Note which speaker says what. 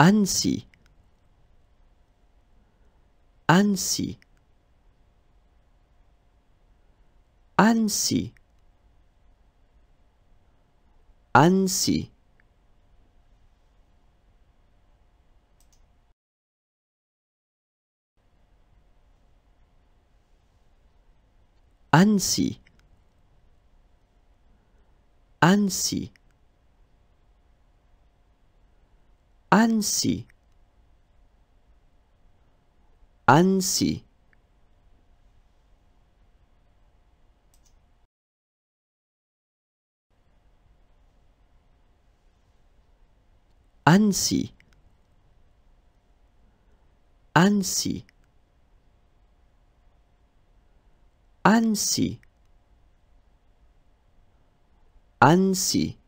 Speaker 1: Annecy. Annecy. Annecy. Annecy. Annecy. Annecy. ansi ansi ansi ansi ansi ansi